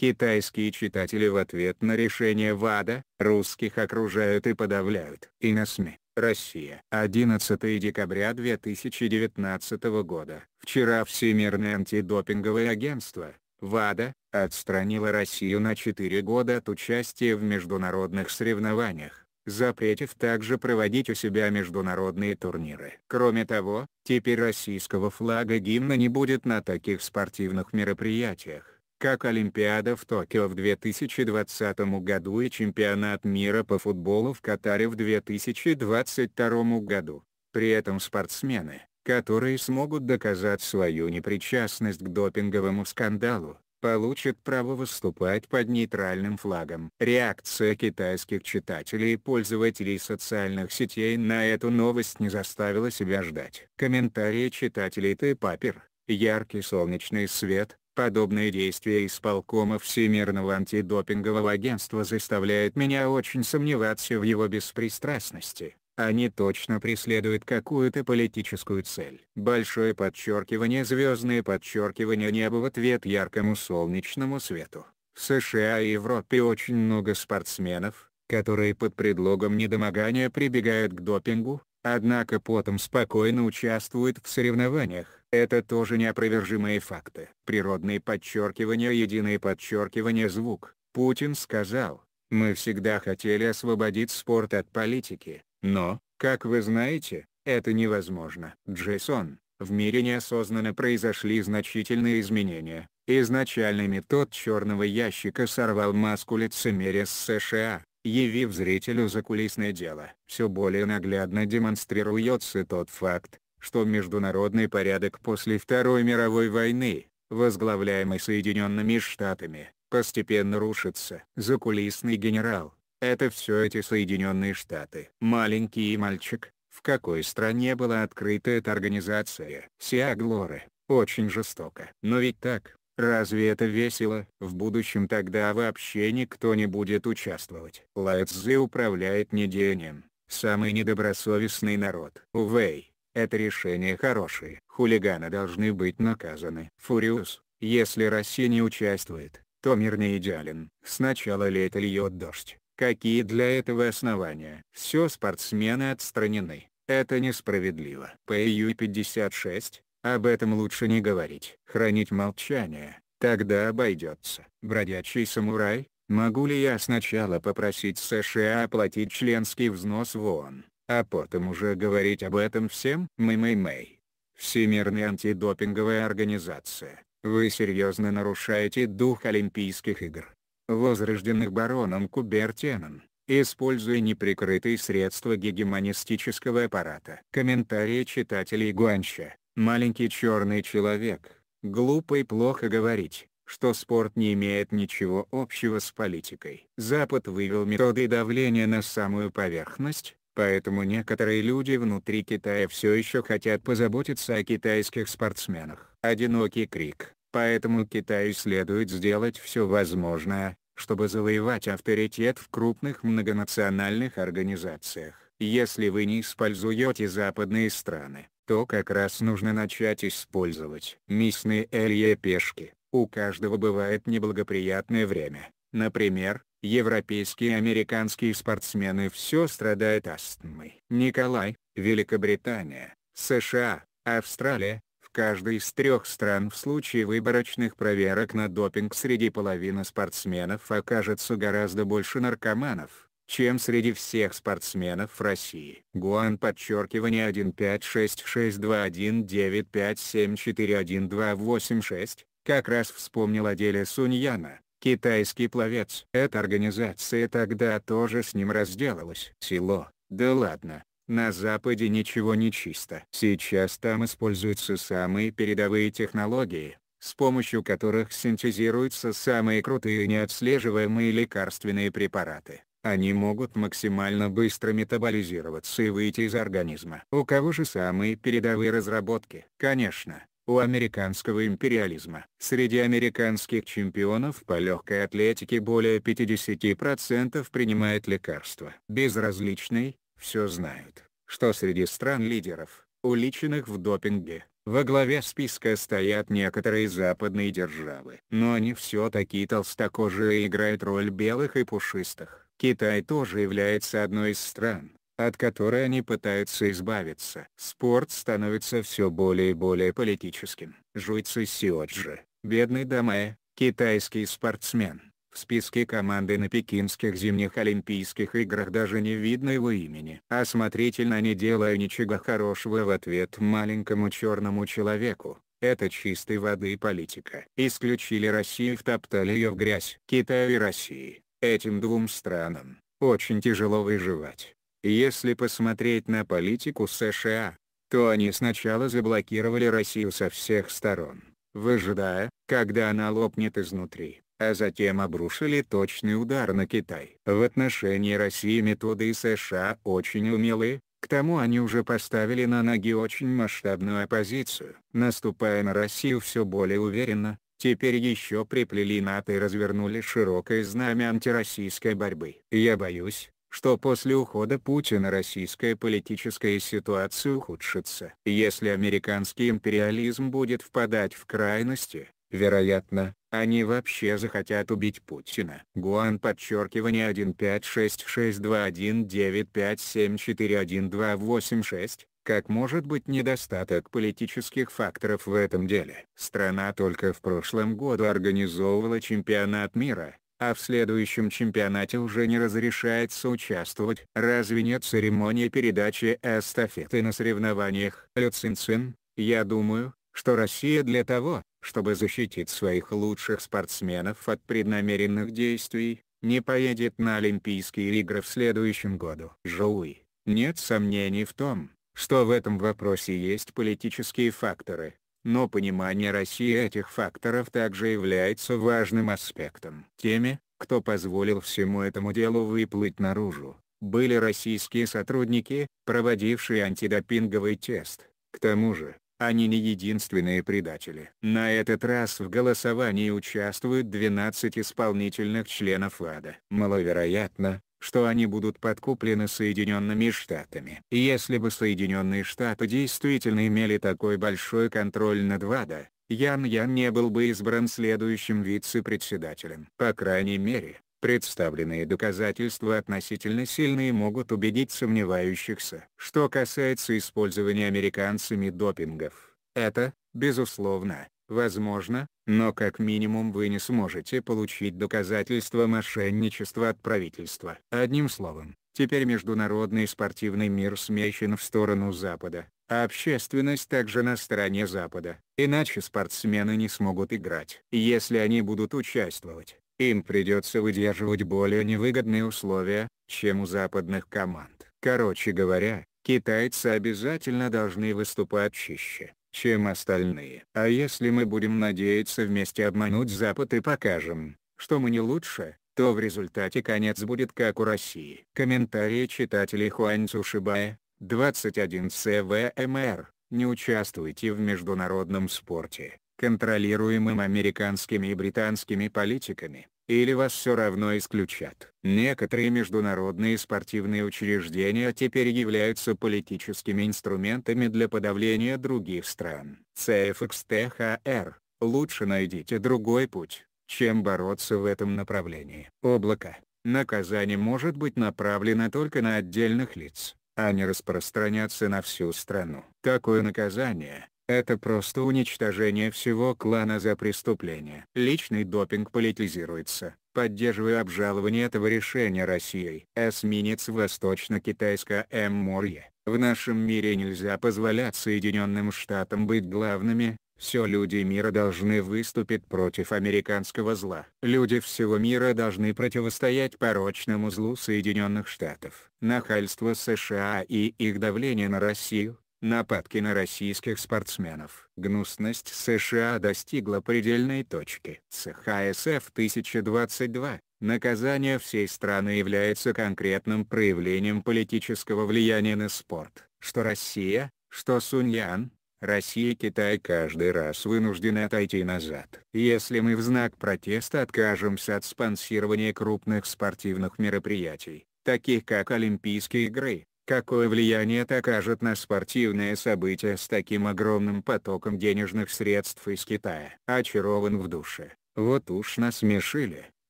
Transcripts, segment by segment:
Китайские читатели в ответ на решение ВАДА, русских окружают и подавляют. И на СМИ. Россия. 11 декабря 2019 года. Вчера Всемирное антидопинговое агентство, ВАДА, отстранило Россию на 4 года от участия в международных соревнованиях, запретив также проводить у себя международные турниры. Кроме того, теперь российского флага гимна не будет на таких спортивных мероприятиях как Олимпиада в Токио в 2020 году и Чемпионат мира по футболу в Катаре в 2022 году. При этом спортсмены, которые смогут доказать свою непричастность к допинговому скандалу, получат право выступать под нейтральным флагом. Реакция китайских читателей и пользователей социальных сетей на эту новость не заставила себя ждать. Комментарии читателей Тейпапер. Яркий солнечный свет, Подобные действия исполкома Всемирного антидопингового агентства заставляют меня очень сомневаться в его беспристрастности. Они точно преследуют какую-то политическую цель. Большое подчеркивание звездное подчеркивание неба в ответ яркому солнечному свету. В США и Европе очень много спортсменов, которые под предлогом недомогания прибегают к допингу, однако потом спокойно участвуют в соревнованиях это тоже неопровержимые факты. Природные подчеркивания единые подчеркивания звук. Путин сказал, мы всегда хотели освободить спорт от политики, но, как вы знаете, это невозможно. Джейсон, в мире неосознанно произошли значительные изменения. Изначальный метод черного ящика сорвал маску лицемерия с США, явив зрителю закулисное дело. Все более наглядно демонстрируется тот факт, что международный порядок после Второй мировой войны, возглавляемый Соединенными Штатами, постепенно рушится. Закулисный генерал, это все эти Соединенные Штаты. Маленький мальчик, в какой стране была открыта эта организация? Сиаглоры, очень жестоко. Но ведь так, Разве это весело? В будущем тогда вообще никто не будет участвовать. Лаэцзы управляет неденем, самый недобросовестный народ. Увей. Это решение хорошее. Хулиганы должны быть наказаны. Фуриус, если Россия не участвует, то мир не идеален. Сначала лето льет дождь. Какие для этого основания? Все спортсмены отстранены. Это несправедливо. По ию 56, об этом лучше не говорить. Хранить молчание, тогда обойдется. Бродячий самурай, могу ли я сначала попросить США оплатить членский взнос в ООН? а потом уже говорить об этом всем. Мэй-мэй-мэй. Всемирная антидопинговая организация, вы серьезно нарушаете дух Олимпийских игр. Возрожденных бароном Кубертеном, используя неприкрытые средства гегемонистического аппарата. Комментарии читателей Гуанча. Маленький черный человек, глупо и плохо говорить что спорт не имеет ничего общего с политикой. Запад вывел методы давления на самую поверхность, Поэтому некоторые люди внутри Китая все еще хотят позаботиться о китайских спортсменах. Одинокий крик. Поэтому Китаю следует сделать все возможное, чтобы завоевать авторитет в крупных многонациональных организациях. Если вы не используете западные страны, то как раз нужно начать использовать мясные элье пешки. У каждого бывает неблагоприятное время. Например, Европейские и американские спортсмены все страдают астмой. Николай, Великобритания, США, Австралия, в каждой из трех стран в случае выборочных проверок на допинг среди половины спортсменов окажется гораздо больше наркоманов, чем среди всех спортсменов России. Гуан подчеркивание 15662195741226, как раз вспомнил о деле Суньяна, Китайский пловец. Эта организация тогда тоже с ним разделалась. Село, да ладно, на Западе ничего не чисто. Сейчас там используются самые передовые технологии, с помощью которых синтезируются самые крутые неотслеживаемые лекарственные препараты. Они могут максимально быстро метаболизироваться и выйти из организма. У кого же самые передовые разработки? Конечно, у американского империализма. Среди американских чемпионов по легкой атлетике более 50% принимают лекарства. Безразличный, все знают, что среди стран-лидеров, уличенных в допинге, во главе списка стоят некоторые западные державы. Но они все такие толстокожие и играют роль белых и пушистых. Китай тоже является одной из стран, от которой они пытаются избавиться. Спорт становится все более и более политическим. Жуйцы Сиоджи, бедный Дамэ, китайский спортсмен. В списке команды на Пекинских зимних Олимпийских играх даже не видно его имени. Осмотрительно не делая ничего хорошего в ответ маленькому черному человеку. Это чистой воды политика. Исключили Россию и втоптали ее в грязь. Китаю и России. Этим двум странам очень тяжело выживать. Если посмотреть на политику США, то они сначала заблокировали Россию со всех сторон, выжидая, когда она лопнет изнутри, а затем обрушили точный удар на Китай. В отношении России методы США очень умелые, к тому они уже поставили на ноги очень масштабную оппозицию. Наступая на Россию все более уверенно, теперь еще приплели НАТО и развернули широкое знамя антироссийской борьбы. Я боюсь, что после ухода Путина российская политическая ситуация ухудшится. Если американский империализм будет впадать в крайности, вероятно, они вообще захотят убить Путина. Гуан подчеркивание 15662195741286 как может быть недостаток политических факторов в этом деле? Страна только в прошлом году организовывала чемпионат мира, а в следующем чемпионате уже не разрешается участвовать. Разве нет церемонии передачи эстафеты на соревнованиях? Люцинцин, я думаю, что Россия для того, чтобы защитить своих лучших спортсменов от преднамеренных действий, не поедет на Олимпийские игры в следующем году. Жуи, нет сомнений в том, что в этом вопросе есть политические факторы, но понимание России этих факторов также является важным аспектом. Теми, кто позволил всему этому делу выплыть наружу, были российские сотрудники, проводившие антидопинговый тест. К тому же, они не единственные предатели. На этот раз в голосовании участвуют 12 исполнительных членов АДА. Маловероятно, что они будут подкуплены Соединенными Штатами. Если бы Соединенные Штаты действительно имели такой большой контроль над ВАДА, Ян Ян не был бы избран следующим вице-председателем. По крайней мере, представленные доказательства относительно сильные могут убедить сомневающихся. Что касается использования американцами допингов, это, безусловно, Возможно, но как минимум вы не сможете получить доказательства мошенничества от правительства. Одним словом, теперь международный спортивный мир смещен в сторону Запада, а общественность также на стороне Запада. Иначе спортсмены не смогут играть. Если они будут участвовать, им придется выдерживать более невыгодные условия, чем у западных команд. Короче говоря, китайцы обязательно должны выступать чище чем остальные. А если мы будем надеяться вместе обмануть Запад и покажем, что мы не лучше, то в результате конец будет как у России. Комментарии читателей Хуань Цушибая, 21 СВМР. Не участвуйте в международном спорте, контролируемым американскими и британскими политиками или вас все равно исключат. Некоторые международные спортивные учреждения теперь являются политическими инструментами для подавления других стран. CFXTHR, лучше найдите другой путь, чем бороться в этом направлении. Облако. Наказание может быть направлено только на отдельных лиц, а не распространяться на всю страну. Такое наказание, это просто уничтожение всего клана за преступление. Личный допинг политизируется. Поддерживая обжалование этого решения Россией. Эсминец Восточно-Китайская Морье. В нашем мире нельзя позволять Соединенным Штатам быть главными, все люди мира должны выступить против американского зла. Люди всего мира должны противостоять порочному злу Соединенных Штатов. Нахальство США и их давление на Россию, Нападки на российских спортсменов. Гнусность США достигла предельной точки. ЦХСФ 1022. Наказание всей страны является конкретным проявлением политического влияния на спорт. Что Россия, что Суньян, Россия и Китай каждый раз вынуждены отойти назад. Если мы в знак протеста откажемся от спонсирования крупных спортивных мероприятий, таких как Олимпийские игры, Какое влияние это окажет на спортивное событие с таким огромным потоком денежных средств из Китая? Очарован в душе. Вот уж насмешили,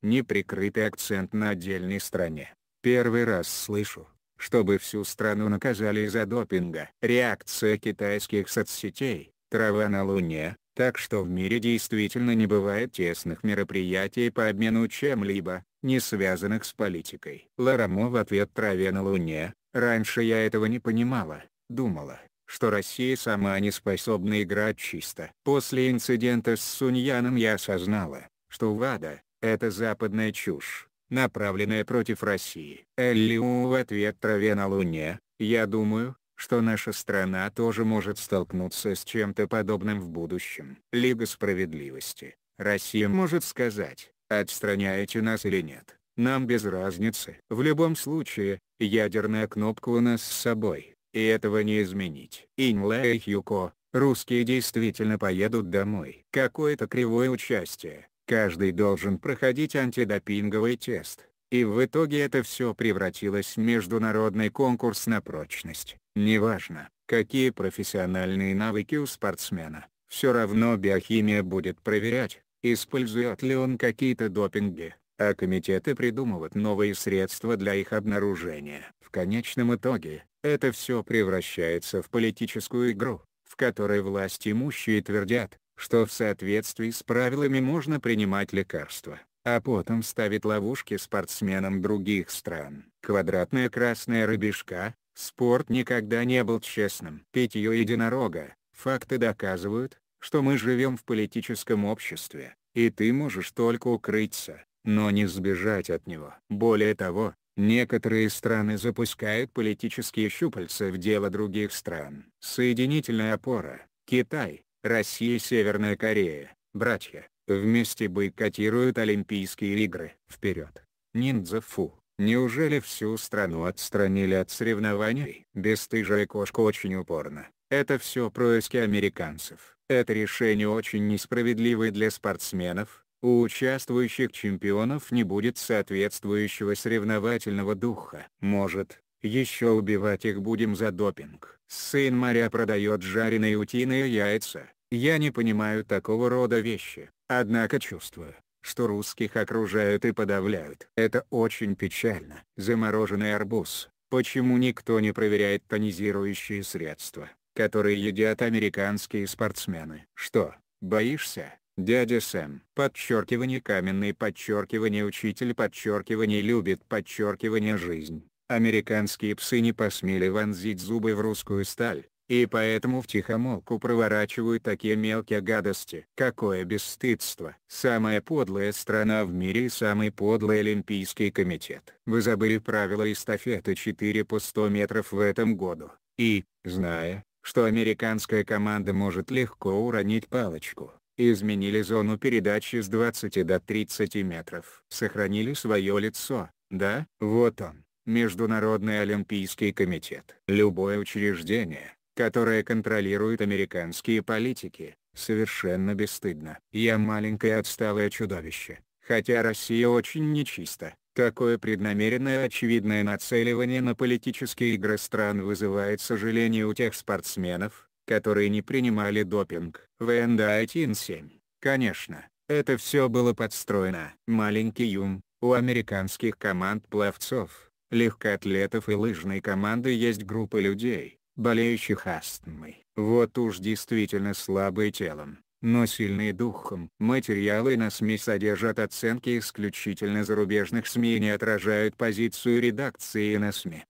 неприкрытый акцент на отдельной стране. Первый раз слышу, чтобы всю страну наказали из-за допинга. Реакция китайских соцсетей, трава на луне, так что в мире действительно не бывает тесных мероприятий по обмену чем-либо, не связанных с политикой. Ларамо в ответ траве на луне, раньше я этого не понимала, думала, что Россия сама не способна играть чисто. После инцидента с Суньяном я осознала, что ВАДА — это западная чушь, направленная против России. Эллиу в ответ траве на луне, я думаю, что наша страна тоже может столкнуться с чем-то подобным в будущем. Лига справедливости. Россия может сказать, отстраняете нас или нет. Нам без разницы. В любом случае, ядерная кнопка у нас с собой, и этого не изменить. Инла и Хьюко, русские действительно поедут домой. Какое-то кривое участие. Каждый должен проходить антидопинговый тест. И в итоге это все превратилось в международный конкурс на прочность. Неважно, какие профессиональные навыки у спортсмена, все равно биохимия будет проверять, использует ли он какие-то допинги, а комитеты придумывают новые средства для их обнаружения. В конечном итоге, это все превращается в политическую игру, в которой власть имущие твердят, что в соответствии с правилами можно принимать лекарства, а потом ставит ловушки спортсменам других стран. Квадратная красная рыбешка, Спорт никогда не был честным. Питье единорога. Факты доказывают, что мы живем в политическом обществе, и ты можешь только укрыться, но не сбежать от него. Более того, некоторые страны запускают политические щупальца в дело других стран. Соединительная опора, Китай, Россия и Северная Корея, братья, вместе бойкотируют Олимпийские игры. Вперед! Ниндзя фу! Неужели всю страну отстранили от соревнований? Бестыжая кошка очень упорно. Это все происки американцев. Это решение очень несправедливое для спортсменов, у участвующих чемпионов не будет соответствующего соревновательного духа. Может, еще убивать их будем за допинг. Сын моря продает жареные утиные яйца. Я не понимаю такого рода вещи, однако чувствую, что русских окружают и подавляют. Это очень печально. Замороженный арбуз. Почему никто не проверяет тонизирующие средства, которые едят американские спортсмены? Что, боишься? Дядя Сэм. Подчеркивание каменный подчеркивание учитель подчеркивание любит подчеркивание жизнь. Американские псы не посмели вонзить зубы в русскую сталь, и поэтому втихомолку проворачивают такие мелкие гадости. Какое бесстыдство. Самая подлая страна в мире и самый подлый Олимпийский комитет. Вы забыли правила эстафеты 4 по 100 метров в этом году. И, зная, что американская команда может легко уронить палочку, изменили зону передачи с 20 до 30 метров. Сохранили свое лицо, да? Вот он, Международный Олимпийский комитет. Любое учреждение, которое контролируют американские политики, совершенно бесстыдно. Я маленькое отсталое чудовище, хотя Россия очень нечиста. Такое преднамеренное очевидное нацеливание на политические игры стран вызывает сожаление у тех спортсменов, которые не принимали допинг. ВНД 7 а Конечно, это все было подстроено. Маленький юм, у американских команд пловцов, легкоатлетов и лыжной команды есть группа людей, болеющих астмой. Вот уж действительно слабый телом, но сильный духом. Материалы на СМИ содержат оценки исключительно зарубежных СМИ и не отражают позицию редакции на СМИ.